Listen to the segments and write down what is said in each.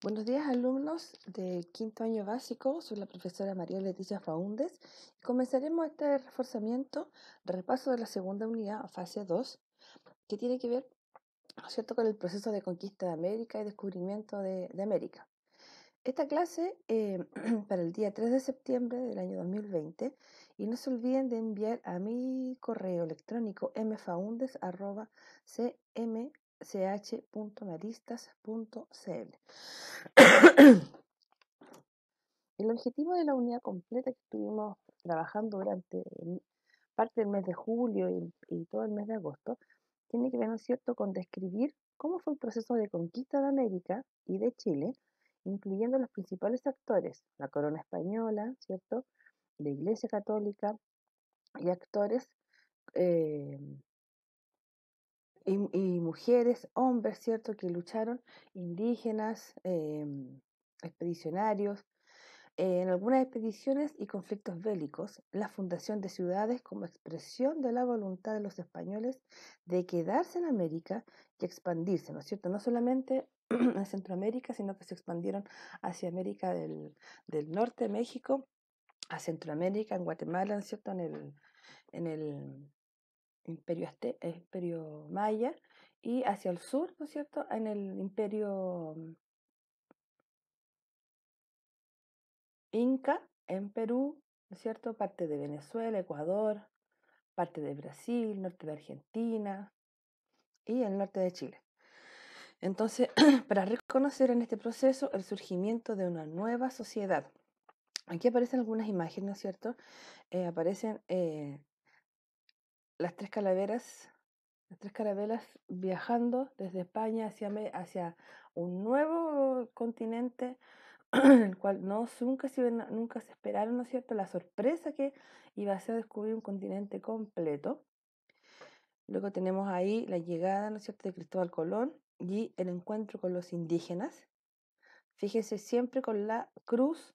Buenos días alumnos del quinto año básico, soy la profesora María Leticia Faúndez y comenzaremos este reforzamiento, repaso de la segunda unidad, fase 2, que tiene que ver cierto, con el proceso de conquista de América y descubrimiento de, América. Esta clase eh, para el día 3 de septiembre del año 2020 y no se olviden de enviar a mi correo electrónico mfaundes.cm ch.maristas.cl. El objetivo de la unidad completa que estuvimos trabajando durante parte del mes de julio y, todo el mes de agosto tiene que ver, ¿no con describir cómo fue el proceso de conquista de América y de Chile, incluyendo los principales actores, la corona española, ¿cierto?, la Iglesia Católica y actores eh, y, mujeres, hombres, ¿cierto?, que lucharon, indígenas, em, expedicionarios. en algunas expediciones y conflictos bélicos, la fundación de ciudades como expresión de la voluntad de los españoles de quedarse en América y expandirse, ¿no es cierto? No solamente en Centroamérica, sino que se expandieron hacia América del, del norte, México, a Centroamérica, en Guatemala, cierto? En el, en el imperio, este, imperio maya y hacia el sur, ¿no es cierto?, en el imperio mm, inca en Perú, ¿no es cierto?, parte de Venezuela, Ecuador, parte de Brasil, norte de Argentina y el norte de Chile. Entonces, para reconocer en este proceso el surgimiento de una nueva sociedad. Aquí aparecen algunas imágenes, ¿no es cierto? Eh, aparecen eh, las tres calaveras, las tres carabelas viajando desde España hacia, hacia un nuevo continente, en el cual no, nunca, se, nunca se esperaron, ¿no es cierto?, la sorpresa que iba a ser descubrir un continente completo. Luego tenemos ahí la llegada, ¿no es cierto?, de Cristóbal Colón y el encuentro con los indígenas. fíjense siempre con la cruz,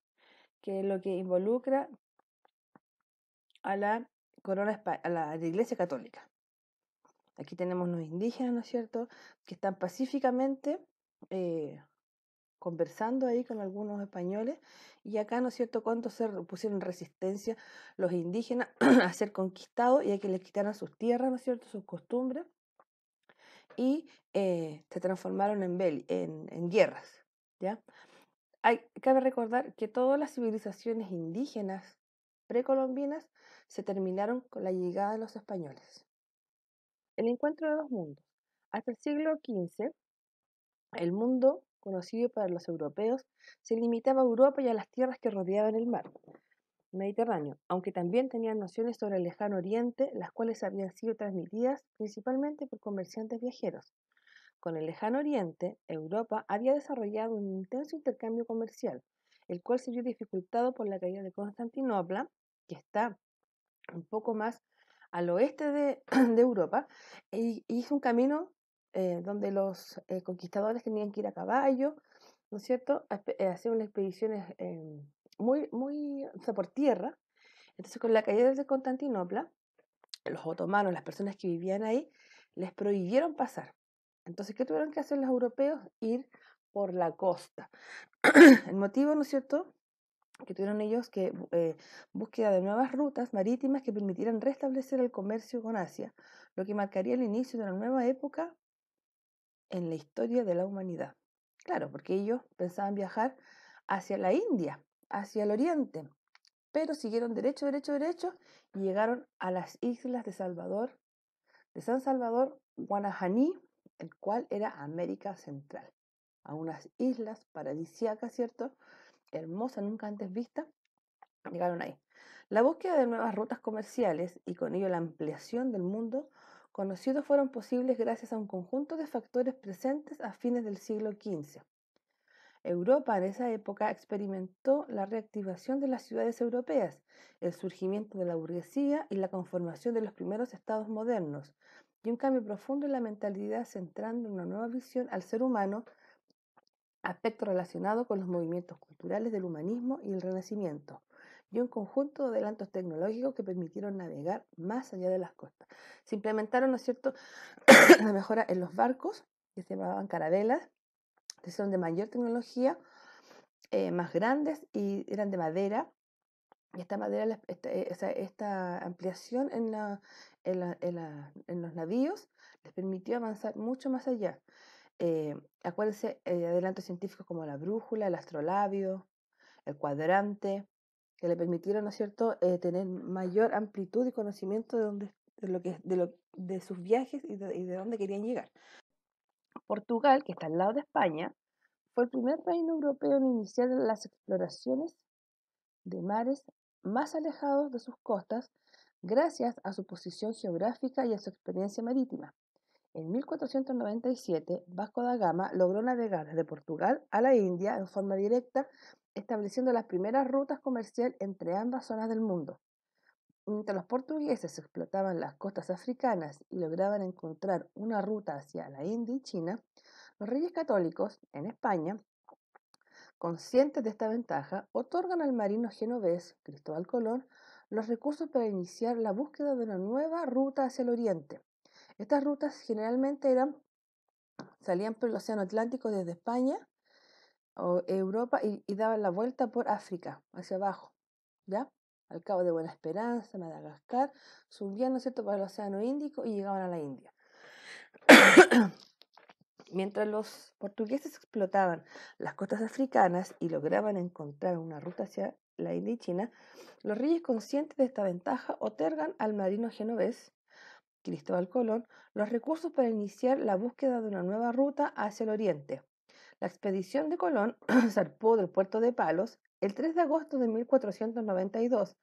que es lo que involucra a la corona a la, Iglesia Católica. Aquí tenemos los indígenas, ¿no es cierto?, que están pacíficamente eh, conversando ahí con algunos españoles y acá, ¿no es cierto?, cuánto se pusieron resistencia los indígenas a ser conquistados y a que les quitaran sus tierras, ¿no es cierto?, sus costumbres y eh, se transformaron en, en, guerras, ¿ya? Hay, cabe recordar que todas las civilizaciones indígenas precolombinas se terminaron con la llegada de los españoles. El encuentro de dos mundos. Hasta el siglo XV, el mundo conocido para los europeos se limitaba a Europa y a las tierras que rodeaban el mar Mediterráneo, aunque también tenían nociones sobre el lejano oriente, las cuales habían sido transmitidas principalmente por comerciantes viajeros. Con el lejano oriente, Europa había desarrollado un intenso intercambio comercial, el cual se vio dificultado por la caída de Constantinopla, que está un poco más al oeste de, Europa, y hizo un camino eh, donde los eh, conquistadores tenían que ir a caballo, ¿no es cierto?, eh, hacer unas expediciones muy, muy, por tierra. Entonces, con la caída de Constantinopla, los otomanos, las personas que vivían ahí, les prohibieron pasar. Entonces, ¿qué tuvieron que hacer los europeos? Ir por la costa. El motivo, ¿no es cierto?, que tuvieron ellos que eh, búsqueda de nuevas rutas marítimas que permitieran restablecer el comercio con Asia, lo que marcaría el inicio de una nueva época en la historia de la humanidad. Claro, porque ellos pensaban viajar hacia la India, hacia el oriente, pero siguieron derecho, derecho, derecho y llegaron a las islas de Salvador, de San Salvador, Guanajaní, el cual era América Central a unas islas paradisíacas, ¿cierto? Hermosas, nunca antes vistas, llegaron ahí. La búsqueda de nuevas rutas comerciales y con ello la ampliación del mundo conocido fueron posibles gracias a un conjunto de factores presentes a fines del siglo XV. Europa en esa época experimentó la reactivación de las ciudades europeas, el surgimiento de la burguesía y la conformación de los primeros estados modernos, y un cambio profundo en la mentalidad centrando una nueva visión al ser humano aspecto relacionado con los movimientos culturales del humanismo y el renacimiento, y un conjunto de adelantos tecnológicos que permitieron navegar más allá de las costas. Se implementaron, ¿no es cierto?, la mejora en los barcos, que se llamaban carabelas, que son de mayor tecnología, eh, más grandes y eran de madera. Y esta madera, este, esta, ampliación en los navíos les permitió avanzar mucho más allá. Eh, acuérdense eh, adelantos científicos como la brújula, el astrolabio, el cuadrante, que le permitieron, ¿no es cierto?, eh, tener mayor amplitud y conocimiento de, dónde, lo que, de, sus viajes y de, y de dónde querían llegar. Portugal, que está al lado de España, fue el primer reino europeo en iniciar las exploraciones de mares más alejados de sus costas gracias a su posición geográfica y a su experiencia marítima. En 1497, Vasco da Gama logró navegar de Portugal a la India en forma directa, estableciendo las primeras rutas comerciales entre ambas zonas del mundo. Mientras los portugueses explotaban las costas africanas y lograban encontrar una ruta hacia la India y China, los reyes católicos en España, conscientes de esta ventaja, otorgan al marino genovés Cristóbal Colón los recursos para iniciar la búsqueda de una nueva ruta hacia el oriente. Estas rutas generalmente eran, salían por el Océano Atlántico desde España o Europa y, daban la vuelta por África, hacia abajo, ¿ya? Al Cabo de Buena Esperanza, Madagascar, subían, ¿no es cierto?, por el Océano Índico y llegaban a la India. Mientras los portugueses explotaban las costas africanas y lograban encontrar una ruta hacia la India y China, los reyes conscientes de esta ventaja otorgan al marino genovés Cristóbal Colón los recursos para iniciar la búsqueda de una nueva ruta hacia el oriente. La expedición de Colón zarpó del puerto de Palos el 3 de agosto de 1492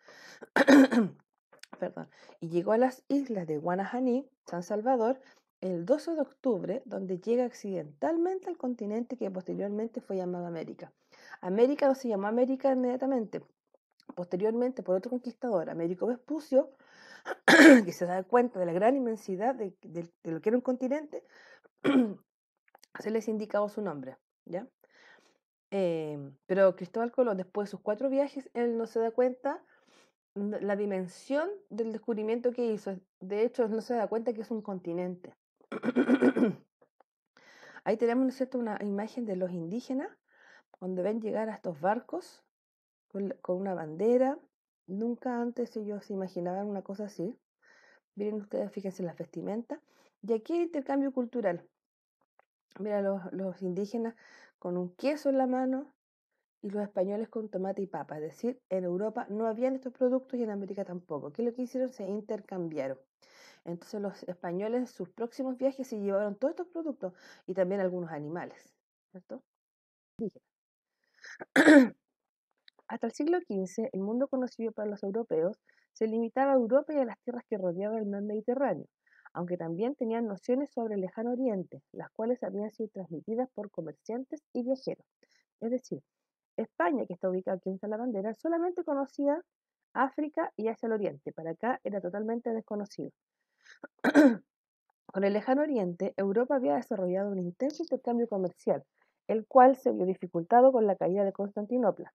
y llegó a las islas de Guanajaní, San Salvador, el 12 de octubre, donde llega accidentalmente al continente que posteriormente fue llamado América. América no se llamó América inmediatamente. Posteriormente, por otro conquistador, Américo Vespucio, que se da cuenta de la gran inmensidad de, lo que era un continente, se les indicaba su nombre, ¿ya? Em, pero Cristóbal Colón, después de sus cuatro viajes, él no se da cuenta la dimensión del descubrimiento que hizo. De hecho, no se da cuenta que es un continente. Ahí tenemos, una imagen de los indígenas, donde ven llegar a estos barcos con una bandera, Nunca antes ellos se imaginaban una cosa así. Miren ustedes, fíjense en las vestimentas. Y aquí el intercambio cultural. Mira, los, indígenas con un queso en la mano y los españoles con tomate y papa. Es decir, en Europa no habían estos productos y en América tampoco. ¿Qué lo que hicieron? Se intercambiaron. Entonces los españoles en sus próximos viajes se llevaron todos estos productos y también algunos animales, ¿cierto? Hasta el siglo XV, el mundo conocido para los europeos se limitaba a Europa y a las tierras que rodeaban el mar Mediterráneo, aunque también tenían nociones sobre el lejano oriente, las cuales habían sido transmitidas por comerciantes y viajeros. Es decir, España, que está ubicada aquí en la Bandera, solamente conocía África y hacia el oriente, para acá era totalmente desconocido. Con el lejano oriente, Europa había desarrollado un intenso intercambio comercial, el cual se vio dificultado con la caída de Constantinopla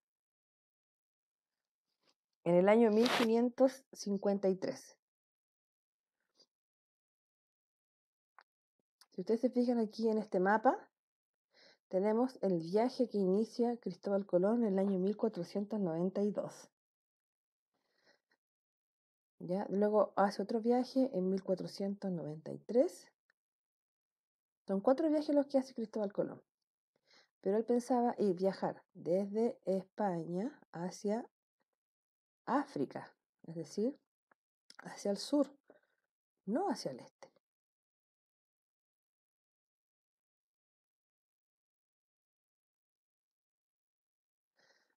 en el año 1553. Si ustedes se fijan aquí en este mapa, tenemos el viaje que inicia Cristóbal Colón en el año 1492. ¿Ya? Luego hace otro viaje en 1493. Son cuatro viajes los que hace Cristóbal Colón. Pero él pensaba ir viajar desde España hacia África, es decir, hacia el sur, no hacia el este.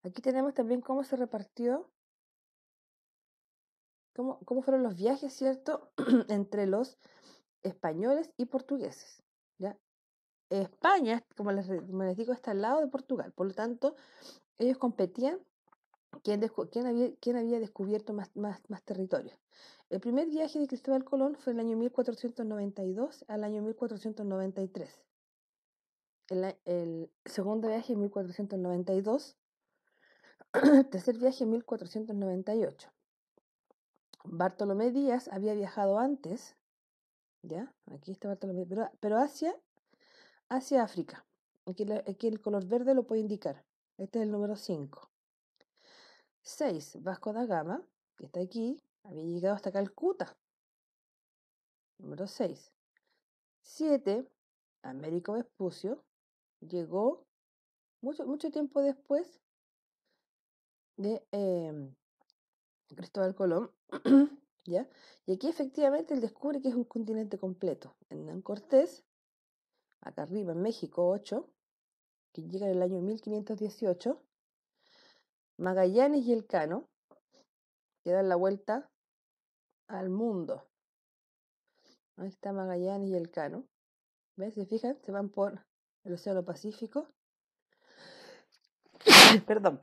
Aquí tenemos también cómo se repartió, cómo, fueron los viajes, ¿cierto?, entre los españoles y portugueses. ¿ya? España, como les digo, está al lado de Portugal, por lo tanto, ellos competían ¿Quién, quién, había, había, descubierto más, territorio El primer viaje de Cristóbal Colón fue el año 1492 al año 1493. El, segundo viaje en 1492. El tercer viaje en 1498. Bartolomé Díaz había viajado antes, ¿ya? Aquí está Bartolomé, pero, hacia, hacia África. Aquí, aquí el color verde lo puede indicar. Este es el número 5. 6. Vasco da Gama, que está aquí, había llegado hasta Calcuta. Número 6. 7. Américo Vespucio llegó mucho, mucho tiempo después de em, Cristóbal Colón. ¿ya? Y aquí efectivamente él descubre que es un continente completo. Hernán Cortés, acá arriba en México 8, que llega en el año 1518, Magallanes y el Cano, que dan la vuelta al mundo. Ahí está Magallanes y el Cano. ¿Ves? Se fijan, se van por el Océano Pacífico. Perdón.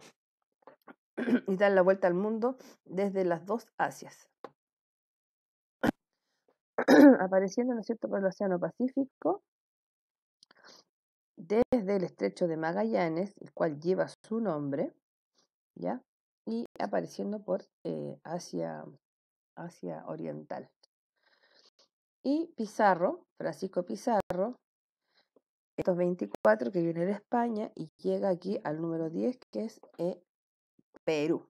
y dan la vuelta al mundo desde las dos Asias. Apareciendo, ¿no es cierto?, por el Océano Pacífico, desde el estrecho de Magallanes, el cual lleva su nombre, ¿ya? Y apareciendo por eh, Asia, Oriental. Y Pizarro, Francisco Pizarro, estos 24 que viene de España y llega aquí al número 10 que es eh, Perú,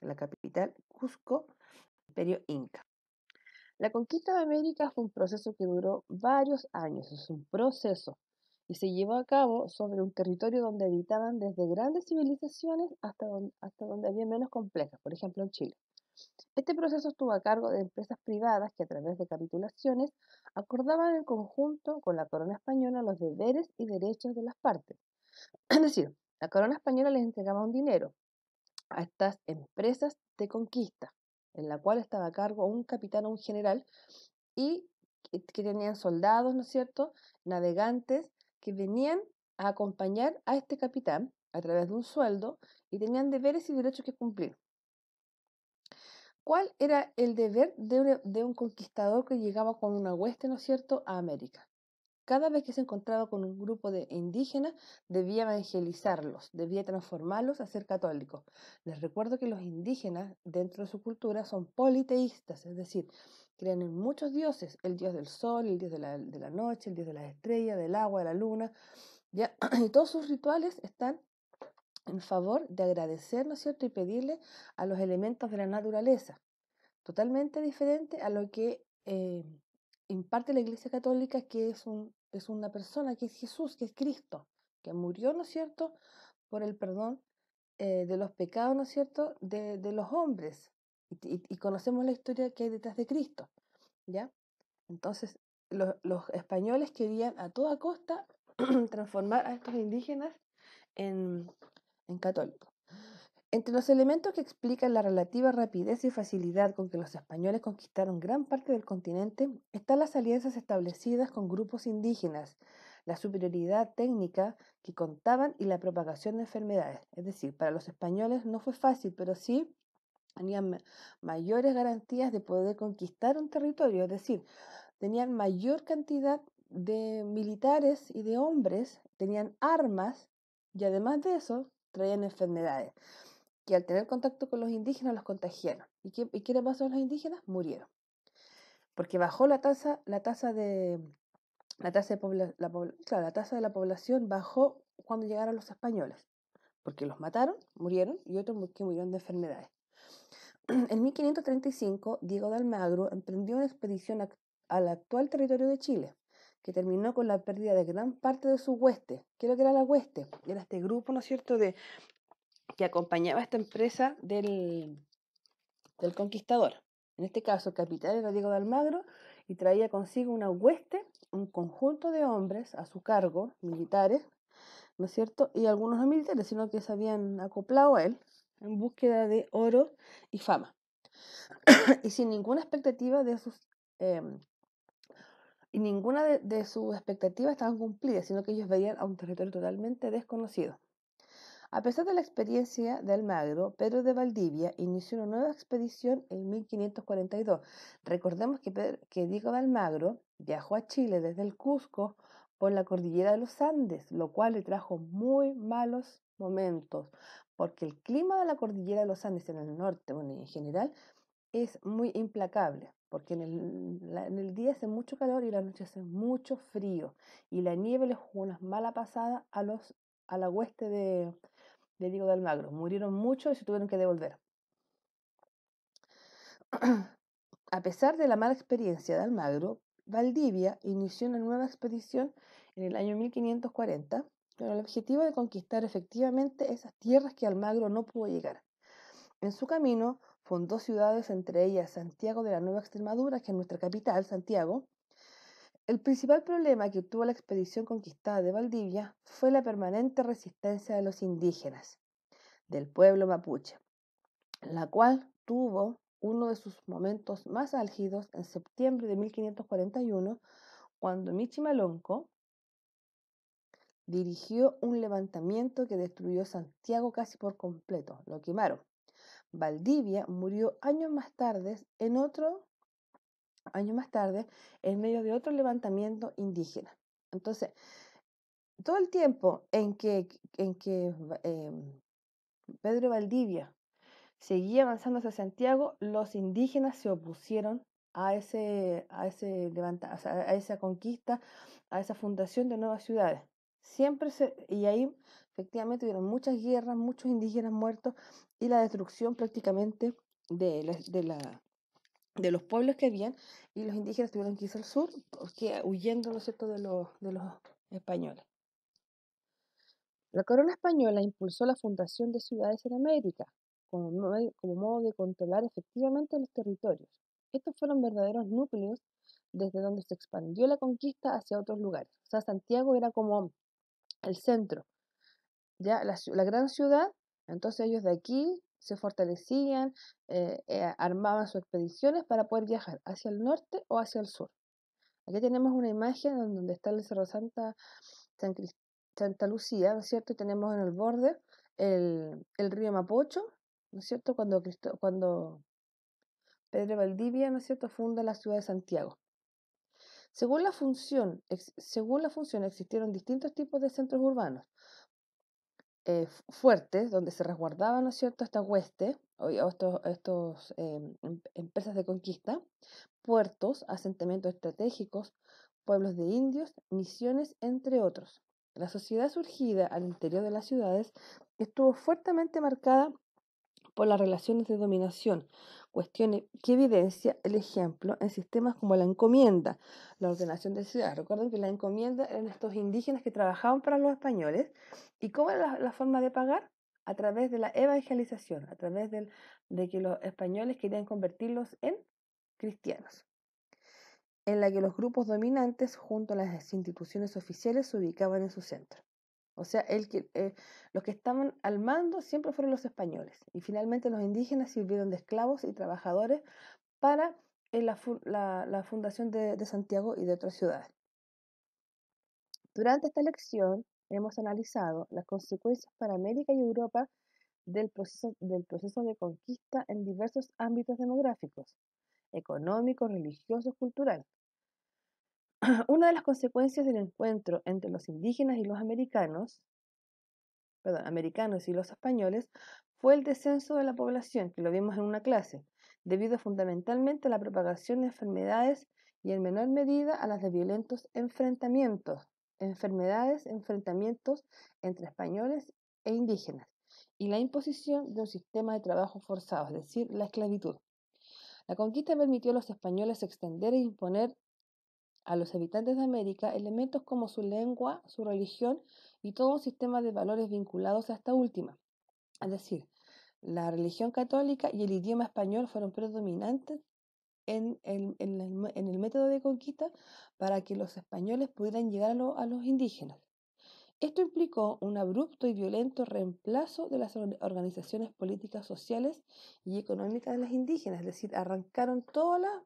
la capital Cusco, Imperio Inca. La conquista de América fue un proceso que duró varios años, es un proceso, y se llevó a cabo sobre un territorio donde habitaban desde grandes civilizaciones hasta donde, hasta donde había menos complejas, por ejemplo en Chile. Este proceso estuvo a cargo de empresas privadas que a través de capitulaciones acordaban en conjunto con la corona española los deberes y derechos de las partes. Es decir, la corona española les entregaba un dinero a estas empresas de conquista, en la cual estaba a cargo un capitán o un general y que tenían soldados, ¿no es cierto?, navegantes que venían a acompañar a este capitán a través de un sueldo y tenían deberes y derechos que cumplir. ¿Cuál era el deber de, un conquistador que llegaba con una hueste, ¿no es cierto?, a América. Cada vez que se encontraba con un grupo de indígenas, debía evangelizarlos, debía transformarlos a ser católicos. Les recuerdo que los indígenas, dentro de su cultura, son politeístas, es decir, creen en muchos dioses, el dios del sol, el dios de la, noche, el dios de las estrellas, del agua, de la luna, ya, y todos sus rituales están en favor de agradecer, ¿no cierto?, y pedirle a los elementos de la naturaleza, totalmente diferente a lo que eh, imparte la Iglesia Católica, que es un es una persona que es Jesús, que es Cristo, que murió, ¿no es cierto?, por el perdón eh, de los pecados, ¿no es cierto?, de, los hombres. Y, conocemos la historia que hay detrás de Cristo, ¿ya? Entonces, los, españoles querían a toda costa transformar a estos indígenas en, en católicos. Entre los elementos que explican la relativa rapidez y facilidad con que los españoles conquistaron gran parte del continente están las alianzas establecidas con grupos indígenas, la superioridad técnica que contaban y la propagación de enfermedades. Es decir, para los españoles no fue fácil, pero sí tenían mayores garantías de poder conquistar un territorio, es decir, tenían mayor cantidad de militares y de hombres, tenían armas y además de eso traían enfermedades que al tener contacto con los indígenas los contagiaron. ¿Y qué, y pasó a los indígenas? Murieron. Porque bajó la tasa, la tasa de. Mm, la tasa de, la, población bajó cuando llegaron los españoles, porque los mataron, murieron y otros que murieron de enfermedades. En 1535, Diego de Almagro emprendió una expedición al actual territorio de Chile, que terminó con la pérdida de gran parte de su hueste. ¿Qué que era la hueste? Era este grupo, ¿no es cierto?, de que acompañaba a esta empresa del, del conquistador. En este caso, el capitán era Diego de Almagro y traía consigo una hueste, un conjunto de hombres a su cargo, militares, ¿no es cierto? Y algunos no militares, sino que se habían acoplado a él en búsqueda de oro y fama. y sin ninguna expectativa de sus... Em, y ninguna de sus expectativas estaban cumplidas, sino que ellos veían a un territorio totalmente desconocido. A pesar de la experiencia de Almagro, Pedro de Valdivia inició una nueva expedición en 1542. Recordemos que, Diego de Almagro viajó a Chile desde el Cusco por la cordillera de los Andes, lo cual le trajo muy malos momentos, porque el clima de la cordillera de los Andes en el norte, en general, es muy implacable, porque en el, día hace mucho calor y la noche hace mucho frío, y la nieve le jugó una mala pasada a, los, a la hueste de, le digo de Almagro. Murieron muchos y se tuvieron que devolver. A pesar de la mala experiencia de Almagro, Valdivia inició una nueva expedición en el año 1540 con el objetivo de conquistar efectivamente esas tierras que Almagro no pudo llegar. En su camino fundó ciudades, entre ellas Santiago de la Nueva Extremadura, que es nuestra capital, Santiago, el principal problema que tuvo la expedición conquistada de Valdivia fue la permanente resistencia de los indígenas del pueblo mapuche, la cual tuvo uno de sus momentos más álgidos en septiembre de 1541, cuando Michimalonco dirigió un levantamiento que destruyó Santiago casi por completo, lo quemaron. Valdivia murió años más tarde en otro años más tarde, en medio de otro levantamiento indígena. Entonces, todo el tiempo en que, en que eh, Pedro Valdivia seguía avanzando hacia Santiago, los indígenas se opusieron a, ese, a, ese a esa conquista, a esa fundación de nuevas ciudades. Siempre se, y ahí efectivamente hubieron muchas guerras, muchos indígenas muertos y la destrucción prácticamente de la, de los pueblos que habían y los indígenas tuvieron que irse al sur huyendo De, los, españoles. La corona española impulsó la fundación de ciudades en América como, modo de controlar efectivamente los territorios. Estos fueron verdaderos núcleos desde donde se expandió la conquista hacia otros lugares. O sea, Santiago era como el centro, ya la gran ciudad, entonces ellos de aquí se fortalecían, eh, eh, armaban sus expediciones para poder viajar hacia el norte o hacia el sur. Aquí tenemos una imagen donde está el Cerro Santa, Santa Lucía, ¿no es cierto? Y tenemos en el borde el, río Mapocho, ¿no es cierto? Cuando, cuando Pedro Valdivia, ¿no es cierto?, funda la ciudad de Santiago. Según la, función, según la función, existieron distintos tipos de centros urbanos. Eh, fuertes, donde se resguardaban, ¿no es cierto?, estas huestes, o estos, em, em, empresas de conquista, puertos, asentamientos estratégicos, pueblos de indios, misiones, entre otros. La sociedad surgida al interior de las ciudades estuvo fuertemente marcada por las relaciones de dominación, cuestiones que evidencia el ejemplo en sistemas como la encomienda, la ordenación de ciudades. Recuerden que la encomienda eran estos indígenas que trabajaban para los españoles. ¿Y cómo era la, forma de pagar? A través de la evangelización, a través de que los españoles querían convertirlos en cristianos en la que los grupos dominantes junto a las instituciones oficiales se ubicaban en su centro. O sea, eh, los que estaban al mando siempre fueron los españoles y finalmente los indígenas sirvieron de esclavos y trabajadores para eh, la, fundación de, Santiago y de otras ciudades. Durante esta lección hemos analizado las consecuencias para América y Europa del proceso, de conquista en diversos ámbitos demográficos, económicos, religiosos, culturales. una de las consecuencias del encuentro entre los indígenas y los americanos, perdón, americanos y los españoles, fue el descenso de la población, que lo vimos en una clase, debido fundamentalmente a la propagación de enfermedades y en menor medida a las de violentos enfrentamientos, enfermedades, enfrentamientos entre españoles e indígenas, y la imposición de un sistema de trabajo forzado, es decir, la esclavitud. La conquista permitió a los españoles extender e imponer a los habitantes de América elementos como su lengua, su religión y todo un sistema de valores vinculados a esta última. Es decir, la religión católica y el idioma español fueron predominantes en el, método de conquista para que los españoles pudieran llegar a, los indígenas. Esto implicó un abrupto y violento reemplazo de las organizaciones políticas, sociales y económicas de las indígenas, es decir, arrancaron toda la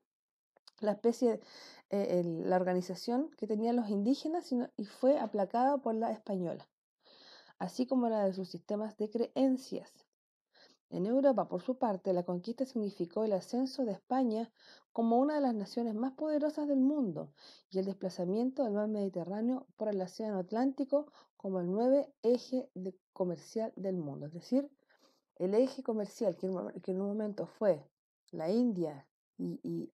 la especie, eh, la organización que tenían los indígenas y fue aplacada por la española, así como la de sus sistemas de creencias. En Europa, por su parte, la conquista significó el ascenso de España como una de las naciones más poderosas del mundo y el desplazamiento del mar Mediterráneo por el Océano Atlántico como el nuevo eje comercial del mundo. Es decir, el eje comercial que en un momento fue la India, y, y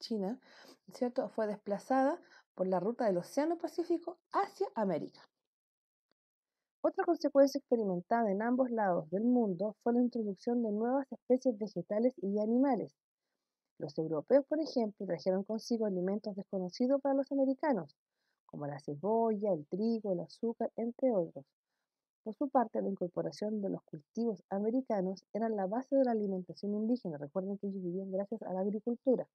China, ¿cierto? Fue desplazada por la ruta del Océano Pacífico hacia América. Otra consecuencia experimentada en ambos lados del mundo fue la introducción de nuevas especies vegetales y animales. Los europeos, por ejemplo, trajeron consigo alimentos desconocidos para los americanos, como la cebolla, el trigo, el azúcar, entre otros. Por su parte, la incorporación de los cultivos americanos era la base de la alimentación indígena. Recuerden que ellos vivían gracias a la agricultura.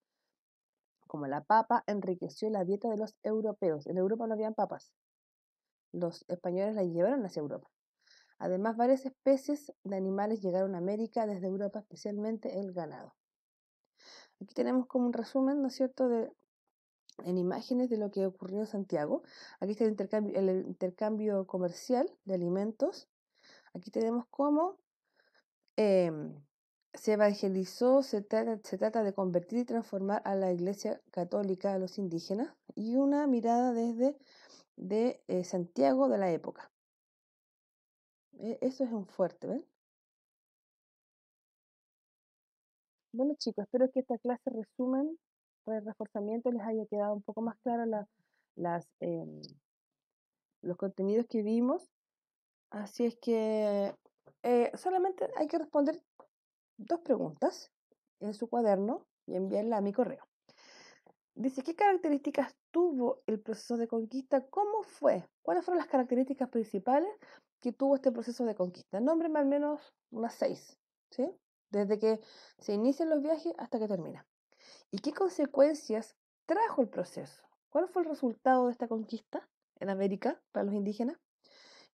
Como la papa enriqueció la dieta de los europeos. En Europa no habían papas. Los españoles la llevaron hacia Europa. Además, varias especies de animales llegaron a América desde Europa, especialmente el ganado. Aquí tenemos como un resumen, ¿no es cierto?, de en imágenes de lo que ocurrió en Santiago. Aquí está el intercambio, comercial de alimentos. Aquí tenemos cómo em, se evangelizó, se trata, de convertir y transformar a la Iglesia Católica, a los indígenas, y una mirada desde de, eh, Santiago de la época. E, eso es un fuerte, ¿ven? Bueno chicos, espero que esta clase resumen reforzamiento les haya quedado un poco más claro las, em, los contenidos que vimos. Así es que eh, solamente hay que responder dos preguntas en su cuaderno y enviarla a mi correo. Dice, ¿qué características tuvo el proceso de conquista? ¿Cómo fue? ¿Cuáles fueron las características principales que tuvo este proceso de conquista? más al menos unas seis, ¿sí? Desde que se inician los viajes hasta que termina. ¿Y qué consecuencias trajo el proceso? ¿Cuál fue el resultado de esta conquista en América para los indígenas?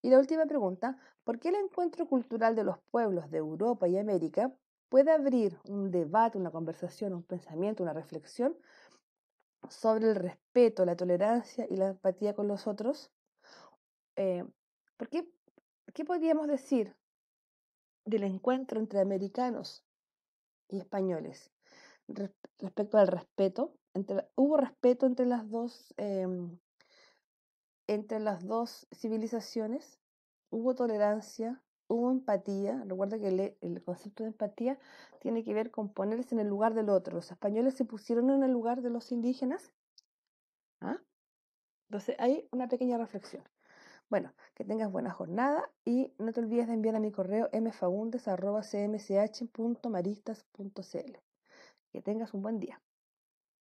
Y la última pregunta, ¿por qué el encuentro cultural de los pueblos de Europa y América puede abrir un debate, una conversación, un pensamiento, una reflexión sobre el respeto, la tolerancia y la empatía con los otros? Eh, ¿por qué, qué podríamos decir del encuentro entre americanos y españoles? respecto al respeto. hubo respeto entre las dos, em, entre las dos civilizaciones, hubo tolerancia, hubo empatía. Recuerda que el, concepto de empatía tiene que ver con ponerse en el lugar del otro. Los españoles se pusieron en el lugar de los indígenas. ¿ah? Entonces hay una pequeña reflexión. Bueno, que tengas buena jornada y no te olvides de enviar a mi correo mfagundes.cmch.maristas.cl. Que tengas un buen día.